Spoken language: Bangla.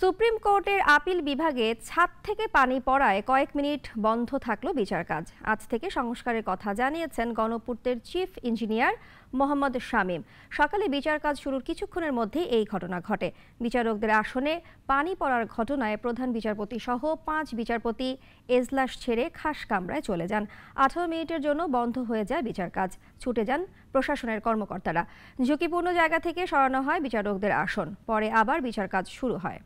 সুপ্রিম কোর্টের আপিল বিভাগে ছাদ থেকে পানি পড়ায় কয়েক মিনিট বন্ধ থাকলো বিচার কাজ আজ থেকে সংস্কারের কথা জানিয়েছেন গণপূর্তের চিফ ইঞ্জিনিয়ার মোহাম্মদ শামীম সকালে বিচার কাজ শুরুর কিছুক্ষণের মধ্যেই এই ঘটনা ঘটে বিচারকদের আসনে পানি পড়ার ঘটনায় প্রধান বিচারপতি সহ পাঁচ বিচারপতি এজলাস ছেড়ে খাস কামরায় চলে যান আঠারো মিনিটের জন্য বন্ধ হয়ে যায় বিচার কাজ ছুটে যান প্রশাসনের কর্মকর্তারা ঝুঁকিপূর্ণ জায়গা থেকে সরানো হয় বিচারকদের আসন পরে আবার বিচার কাজ শুরু হয়